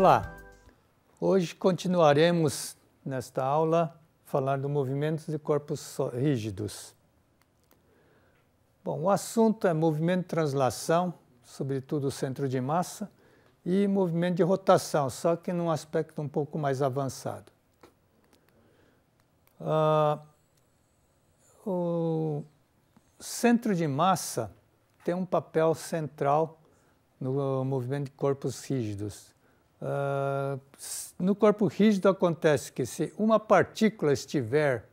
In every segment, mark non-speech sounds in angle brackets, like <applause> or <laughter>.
Olá, hoje continuaremos nesta aula falar do movimento de corpos rígidos. Bom, o assunto é movimento de translação, sobretudo o centro de massa, e movimento de rotação, só que num aspecto um pouco mais avançado. Ah, o centro de massa tem um papel central no movimento de corpos rígidos. Ah, no corpo rígido acontece que se uma partícula estiver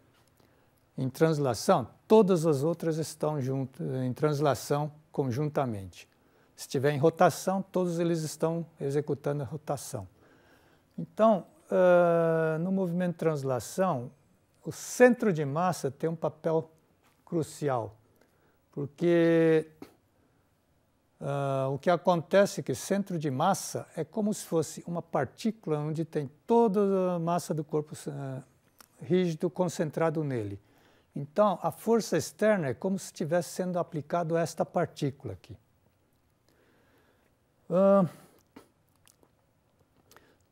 em translação, todas as outras estão junto, em translação conjuntamente. Se estiver em rotação, todos eles estão executando a rotação. Então, uh, no movimento de translação, o centro de massa tem um papel crucial, porque Uh, o que acontece é que centro de massa é como se fosse uma partícula onde tem toda a massa do corpo uh, rígido concentrado nele. Então, a força externa é como se estivesse sendo aplicado a esta partícula aqui. Uh,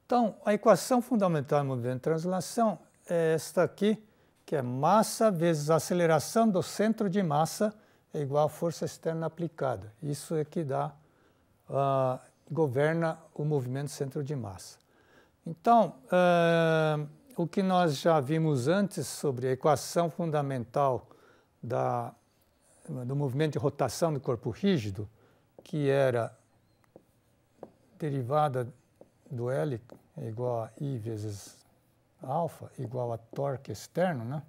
então, a equação fundamental do movimento de translação é esta aqui, que é massa vezes aceleração do centro de massa é igual a força externa aplicada. Isso é que dá, uh, governa o movimento centro de massa. Então, uh, o que nós já vimos antes sobre a equação fundamental da, do movimento de rotação do corpo rígido, que era derivada do L é igual a I vezes alfa, igual a torque externo, né?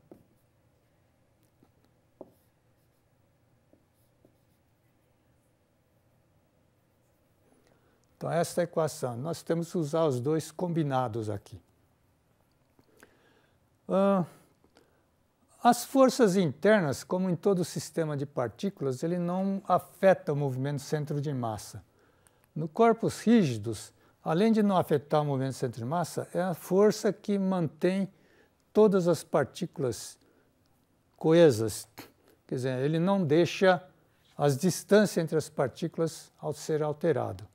Então, esta equação. Nós temos que usar os dois combinados aqui. Ah, as forças internas, como em todo sistema de partículas, ele não afeta o movimento centro de massa. No corpos rígidos, além de não afetar o movimento centro de massa, é a força que mantém todas as partículas coesas. Quer dizer, ele não deixa as distâncias entre as partículas ao ser alterado.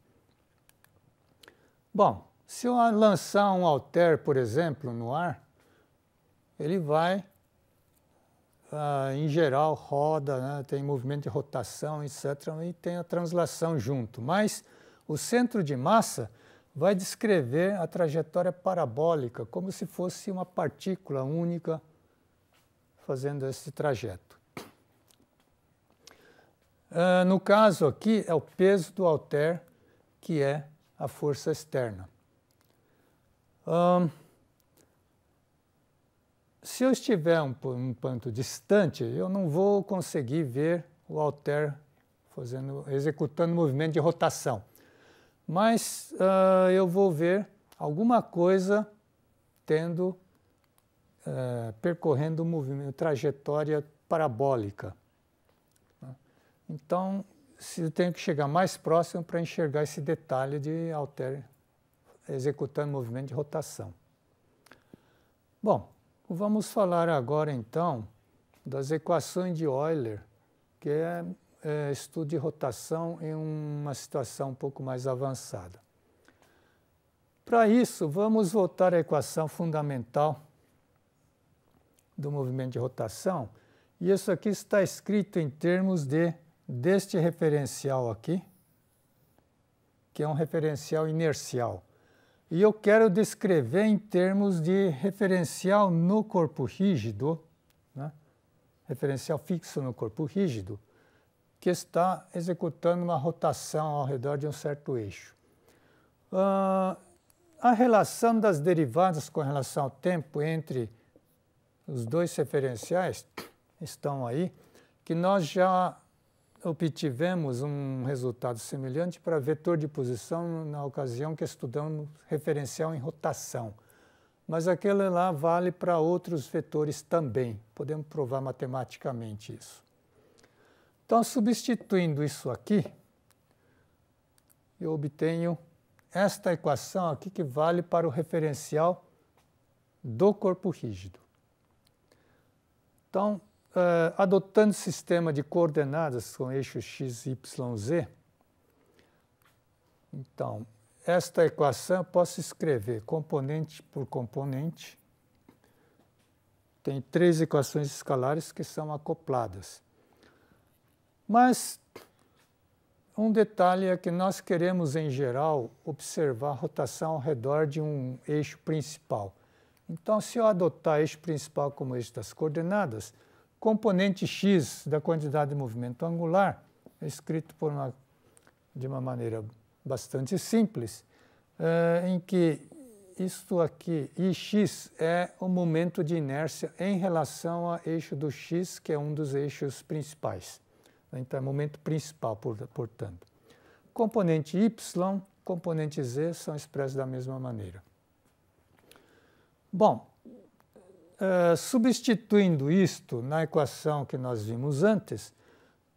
Bom, se eu lançar um alter, por exemplo, no ar, ele vai, ah, em geral, roda, né, tem movimento de rotação, etc., e tem a translação junto. Mas o centro de massa vai descrever a trajetória parabólica, como se fosse uma partícula única fazendo esse trajeto. Ah, no caso aqui, é o peso do alter que é a força externa. Hum, se eu estiver um, um ponto distante, eu não vou conseguir ver o alter fazendo, executando movimento de rotação. Mas uh, eu vou ver alguma coisa tendo, uh, percorrendo trajetória parabólica. Então, se eu tenho que chegar mais próximo para enxergar esse detalhe de alter executando movimento de rotação. Bom, vamos falar agora então das equações de Euler, que é, é estudo de rotação em uma situação um pouco mais avançada. Para isso, vamos voltar à equação fundamental do movimento de rotação, e isso aqui está escrito em termos de deste referencial aqui, que é um referencial inercial. E eu quero descrever em termos de referencial no corpo rígido, né? referencial fixo no corpo rígido, que está executando uma rotação ao redor de um certo eixo. Uh, a relação das derivadas com relação ao tempo entre os dois referenciais estão aí, que nós já obtivemos um resultado semelhante para vetor de posição na ocasião que estudamos referencial em rotação. Mas aquele lá vale para outros vetores também. Podemos provar matematicamente isso. Então, substituindo isso aqui, eu obtenho esta equação aqui que vale para o referencial do corpo rígido. Então, uh, adotando sistema de coordenadas com eixo x, y, z, então, esta equação eu posso escrever componente por componente. Tem três equações escalares que são acopladas. Mas um detalhe é que nós queremos, em geral, observar a rotação ao redor de um eixo principal. Então, se eu adotar eixo principal como eixo das coordenadas, componente x da quantidade de movimento angular, é escrito uma, de uma maneira bastante simples, é, em que isto aqui, Ix, é o momento de inércia em relação ao eixo do x, que é um dos eixos principais. Então, é momento principal, portanto. Componente y, componente z são expressos da mesma maneira. Bom, ah, substituindo isto na equação que nós vimos antes,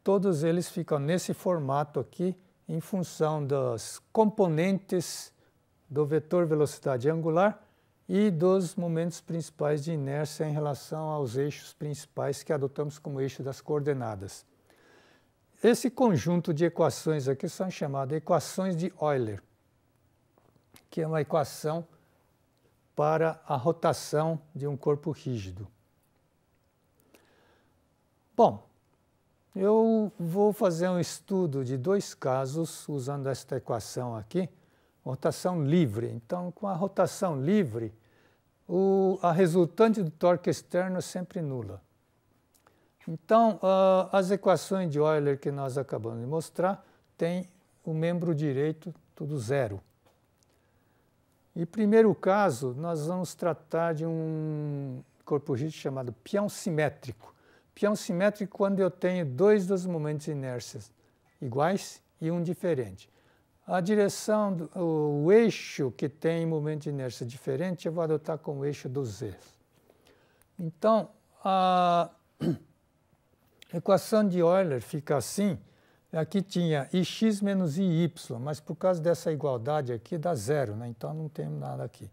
todos eles ficam nesse formato aqui em função dos componentes do vetor velocidade angular e dos momentos principais de inércia em relação aos eixos principais que adotamos como eixo das coordenadas. Esse conjunto de equações aqui são chamadas equações de Euler, que é uma equação para a rotação de um corpo rígido. Bom, eu vou fazer um estudo de dois casos usando esta equação aqui, rotação livre. Então, com a rotação livre, o, a resultante do torque externo é sempre nula. Então, uh, as equações de Euler que nós acabamos de mostrar têm o membro direito tudo zero. E primeiro caso, nós vamos tratar de um corpo rígido chamado pião simétrico. Pião simétrico quando eu tenho dois dos momentos inércias iguais e um diferente. A direção, do, o eixo que tem momento de inércia diferente, eu vou adotar como eixo do Z. Então, a <coughs> equação de Euler fica assim. Aqui tinha ix menos iy, mas por causa dessa igualdade aqui dá zero, né? então não tem nada aqui.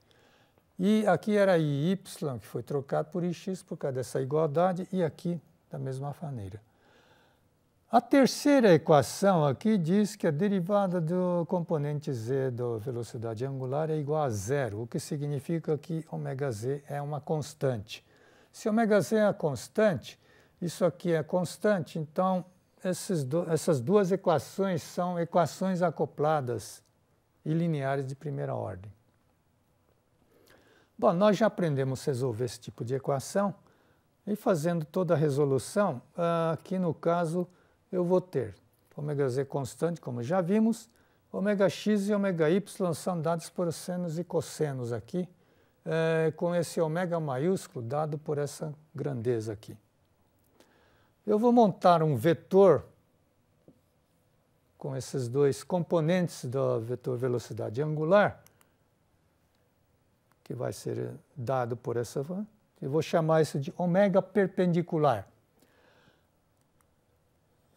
E aqui era iy, que foi trocado por ix por causa dessa igualdade, e aqui da mesma maneira. A terceira equação aqui diz que a derivada do componente z da velocidade angular é igual a zero, o que significa que z é uma constante. Se z é a constante, isso aqui é constante, então essas duas equações são equações acopladas e lineares de primeira ordem. Bom, nós já aprendemos a resolver esse tipo de equação e fazendo toda a resolução, ah, aqui no caso eu vou ter ômega z constante, como já vimos, ômega x e ômega y são dados por senos e cossenos aqui, eh, com esse ômega maiúsculo dado por essa grandeza aqui. Eu vou montar um vetor com esses dois componentes do vetor velocidade angular, que vai ser dado por essa... Eu vou chamar isso de ômega perpendicular.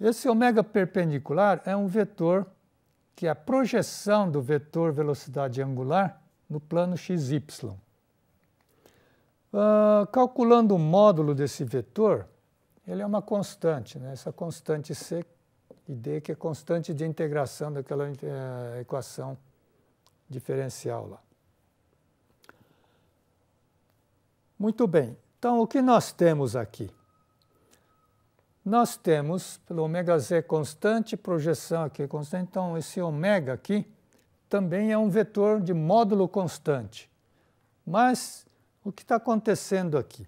Esse ômega perpendicular é um vetor que é a projeção do vetor velocidade angular no plano xy. Uh, ah, calculando o módulo desse vetor, ele é uma constante, né? essa constante C e D, que é constante de integração daquela eh, equação diferencial lá. Muito bem, então o que nós temos aqui? Nós temos, pelo ômega z constante, projeção aqui constante, então esse ômega aqui também é um vetor de módulo constante. Mas o que está acontecendo aqui?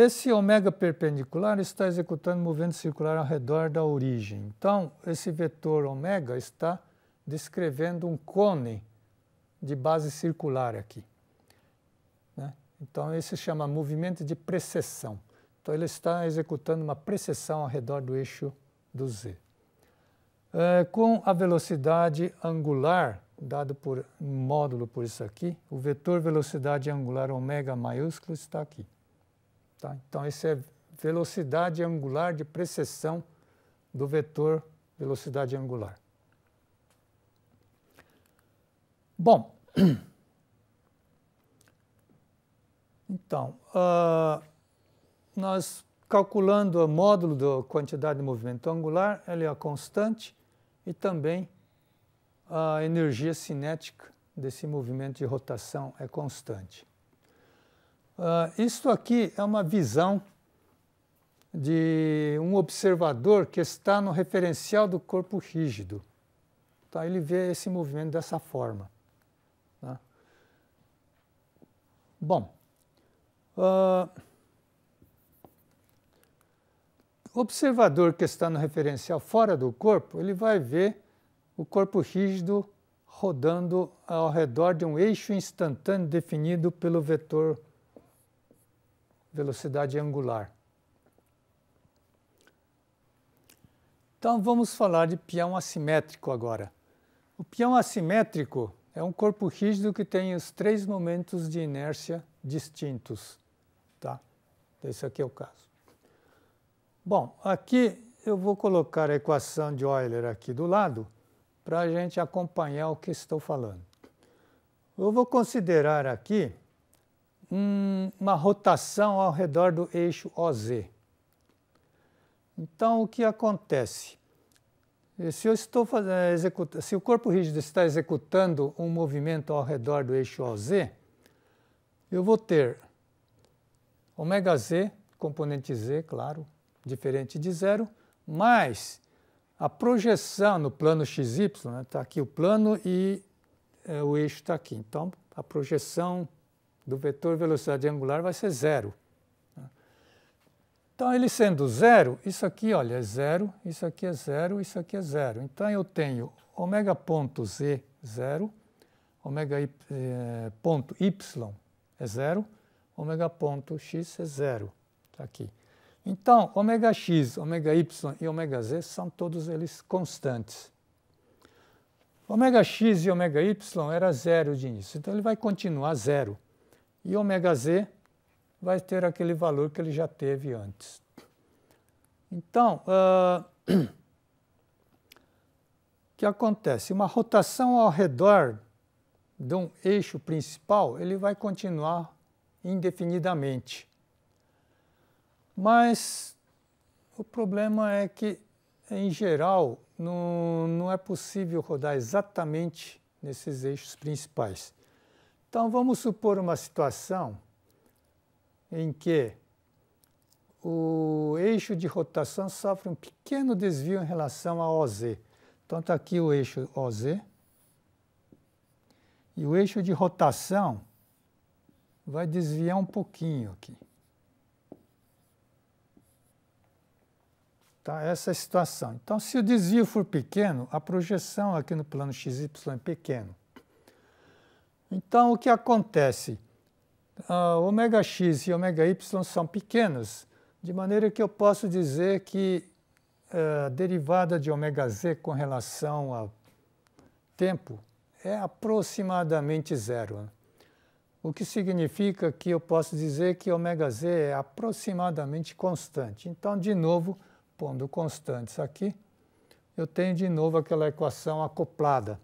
Esse ômega perpendicular está executando movimento circular ao redor da origem. Então, esse vetor ômega está descrevendo um cone de base circular aqui. Né? Então, esse chama movimento de precessão. Então, ele está executando uma precessão ao redor do eixo do Z. É, com a velocidade angular, dado por módulo por isso aqui, o vetor velocidade angular ômega maiúsculo está aqui. Tá? Então, esse é velocidade angular de precessão do vetor velocidade angular. Bom, <clears throat> então, uh, nós calculando o módulo da quantidade de movimento angular, ela é a constante, e também a energia cinética desse movimento de rotação é constante. Uh, isto aqui é uma visão de um observador que está no referencial do corpo rígido. Tá? Ele vê esse movimento dessa forma. Tá? Bom, uh, observador que está no referencial fora do corpo, ele vai ver o corpo rígido rodando ao redor de um eixo instantâneo definido pelo vetor velocidade angular. Então vamos falar de pião assimétrico agora. O pião assimétrico é um corpo rígido que tem os três momentos de inércia distintos. Tá? Esse aqui é o caso. Bom, aqui eu vou colocar a equação de Euler aqui do lado para a gente acompanhar o que estou falando. Eu vou considerar aqui um uma rotação ao redor do eixo OZ. Então, o que acontece? Eh, se, eu estou fazendo, eh, se o corpo rígido está executando um movimento ao redor do eixo OZ, eu vou ter ωz, Z, componente Z, claro, diferente de zero, mais a projeção no plano XY, está né, tá aqui o plano e é, o eixo está aqui. Então, a projeção do vetor velocidade angular vai ser zero. Então, ele sendo zero, isso aqui, olha, é zero, isso aqui é zero, isso aqui é zero. Então, eu tenho ômega ponto z, zero, ômega y, eh, ponto y é zero, ômega ponto x é zero, está aqui. Então, ômega x, ômega y e ômega z são todos eles constantes. Ômega x e ômega y era zero de início, então ele vai continuar zero. E ômega Z vai ter aquele valor que ele já teve antes. Então, ah, o <clears throat> que acontece? Uma rotação ao redor de um eixo principal, ele vai continuar indefinidamente. Mas o problema é que, em geral, não, não é possível rodar exatamente nesses eixos principais. Então vamos supor uma situação em que o eixo de rotação sofre um pequeno desvio em relação a OZ. Então está aqui o eixo OZ. E o eixo de rotação vai desviar um pouquinho aqui. Tá? Essa é a situação. Então, se o desvio for pequeno, a projeção aqui no plano XY é pequeno. Então, o que acontece? Uh, ômega x e ômega y são pequenos, de maneira que eu posso dizer que eh, a derivada de ômega z com relação a tempo é aproximadamente zero. O que significa que eu posso dizer que ômega z é aproximadamente constante. Então, de novo, pondo constantes aqui, eu tenho de novo aquela equação acoplada.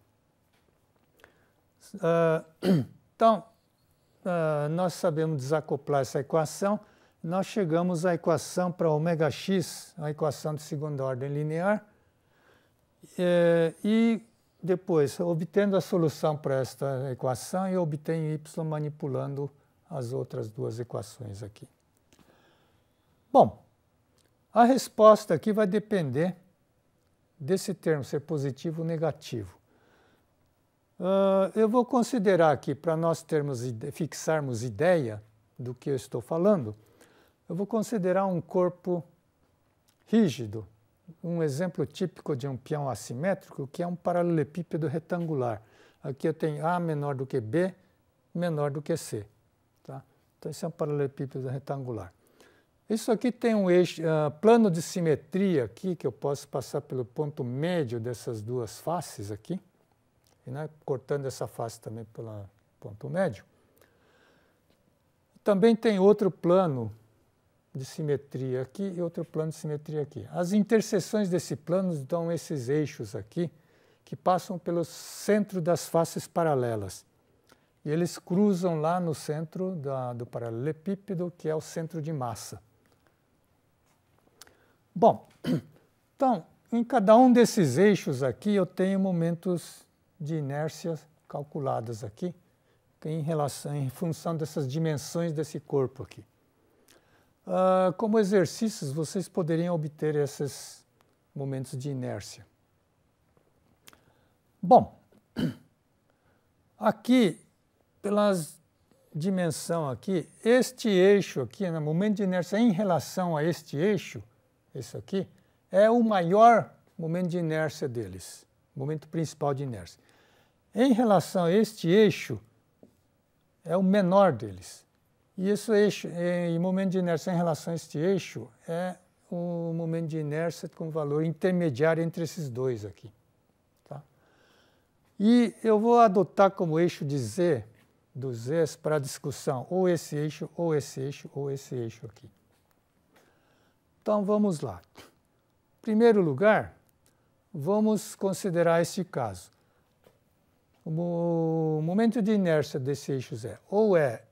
Ah, <clears throat> então, uh, nós sabemos desacoplar essa equação. Nós chegamos à equação para ômega x, a equação de segunda ordem linear. É, e depois, obtendo a solução para esta equação, eu obtenho y manipulando as outras duas equações aqui. Bom, a resposta aqui vai depender desse termo ser positivo ou negativo. Uh, eu vou considerar aqui, para nós termos fixarmos ideia do que eu estou falando, eu vou considerar um corpo rígido, um exemplo típico de um peão assimétrico, que é um paralelepípedo retangular. Aqui eu tenho A menor do que B, menor do que C. Tá? Então, isso é um paralelepípedo retangular. Isso aqui tem um eixo, uh, plano de simetria aqui, que eu posso passar pelo ponto médio dessas duas faces aqui e né, cortando essa face também pelo ponto médio. Também tem outro plano de simetria aqui e outro plano de simetria aqui. As interseções desse plano dão esses eixos aqui, que passam pelo centro das faces paralelas. E eles cruzam lá no centro da, do paralelepípedo, que é o centro de massa. Bom, <clears throat> então, em cada um desses eixos aqui eu tenho momentos de inércias calculadas aqui em relação, em função dessas dimensões desse corpo aqui. Uh, como exercícios, vocês poderiam obter esses momentos de inércia. Bom, aqui, pelas dimensão aqui, este eixo aqui, no né, momento de inércia em relação a este eixo, isso aqui, é o maior momento de inércia deles, momento principal de inércia. Em relação a este eixo, é o menor deles. E esse eixo, é, e momento de inércia em relação a este eixo é o momento de inércia com valor intermediário entre esses dois aqui. Tá? E eu vou adotar como eixo de Z, dos Zs para a discussão, ou esse eixo, ou esse eixo, ou esse eixo aqui. Então vamos lá. Em primeiro lugar, vamos considerar este caso. O momento de inércia desse eixo é ou é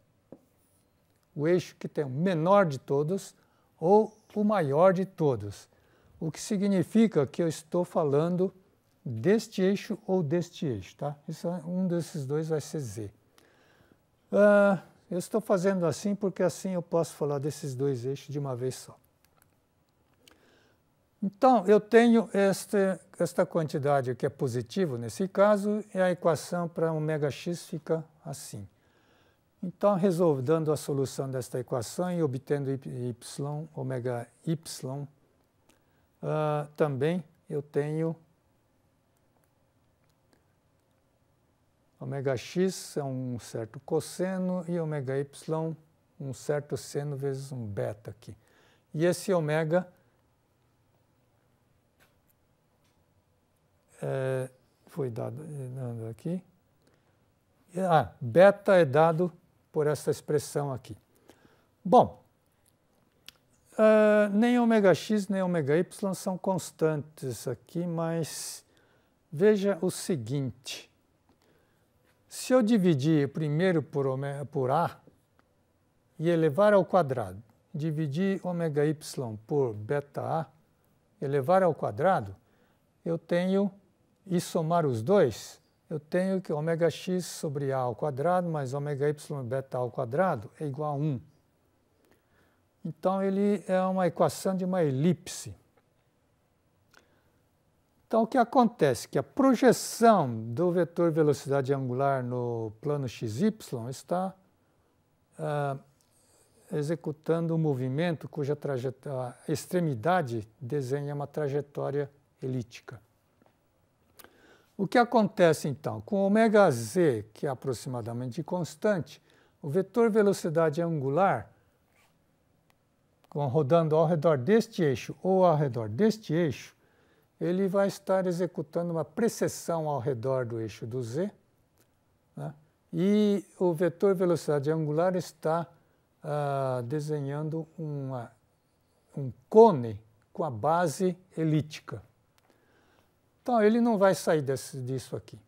o eixo que tem o menor de todos ou o maior de todos, o que significa que eu estou falando deste eixo ou deste eixo, tá? Isso, é, um desses dois vai ser z. Uh, eu estou fazendo assim porque assim eu posso falar desses dois eixos de uma vez só. Então, eu tenho este esta quantidade que é positivo nesse caso é a equação para ωx x fica assim. Então, resolvendo a solução desta equação e obtendo y, ômega y, uh, também eu tenho ômega x é um certo cosseno e ômega y um certo seno vezes um beta aqui. E esse ômega é, foi dado eh, aqui. Ah, beta é dado por essa expressão aqui. Bom, uh, nem ômega x nem ômega y são constantes aqui, mas veja o seguinte. Se eu dividir primeiro por, por A e elevar ao quadrado, dividir ômega y por beta A, elevar ao quadrado, eu tenho e somar os dois, eu tenho que ômega x sobre a ao quadrado mais ômega y beta ao quadrado é igual a 1. Então, ele é uma equação de uma elipse. Então, o que acontece? Que a projeção do vetor velocidade angular no plano xy está ah, executando um movimento cuja extremidade desenha uma trajetória elíptica. O que acontece então? Com ωz, z, que é aproximadamente constante, o vetor velocidade angular, rodando ao redor deste eixo ou ao redor deste eixo, ele vai estar executando uma precessão ao redor do eixo do z, né? e o vetor velocidade angular está ah, desenhando uma, um cone com a base elíptica. Então, ele não vai sair desse, disso aqui.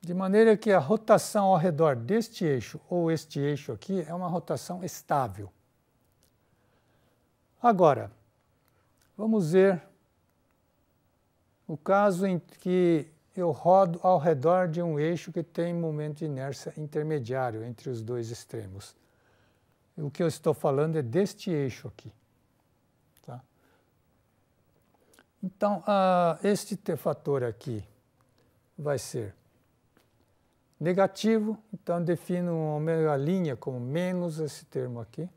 De maneira que a rotação ao redor deste eixo ou este eixo aqui é uma rotação estável. Agora, vamos ver o caso em que eu rodo ao redor de um eixo que tem momento de inércia intermediário entre os dois extremos. O que eu estou falando é deste eixo aqui. Então, uh, este fator aqui vai ser negativo, então defino ômega linha como menos esse termo aqui.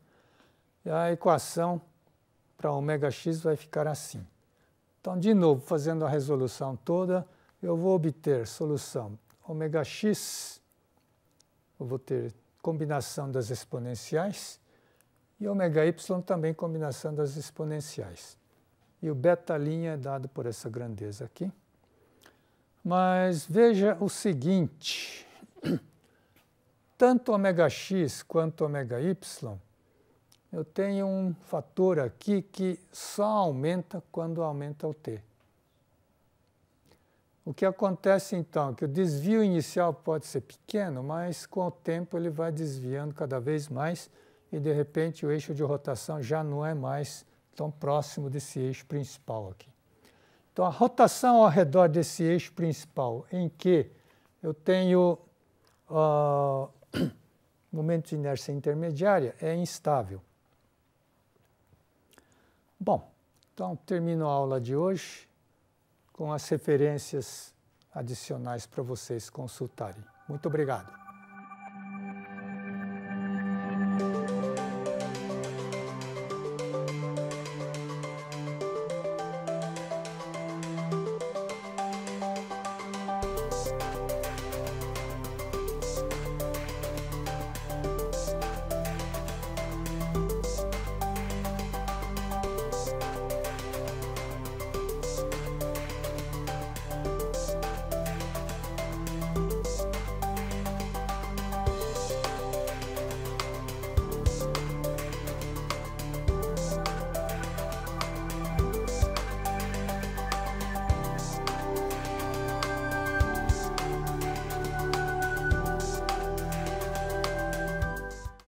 E a equação para ômega x vai ficar assim. Então, de novo, fazendo a resolução toda, eu vou obter solução ômega x, eu vou ter combinação das exponenciais, e ômega y também combinação das exponenciais e o linha é dado por essa grandeza aqui. Mas veja o seguinte, <clears throat> tanto ômega x quanto ômega y, eu tenho um fator aqui que só aumenta quando aumenta o t. O que acontece então é que o desvio inicial pode ser pequeno, mas com o tempo ele vai desviando cada vez mais e de repente o eixo de rotação já não é mais então, próximo desse eixo principal aqui. Então, a rotação ao redor desse eixo principal, em que eu tenho ah, uh, <coughs> momento de inércia intermediária, é instável. Bom, então termino a aula de hoje com as referências adicionais para vocês consultarem. Muito obrigado.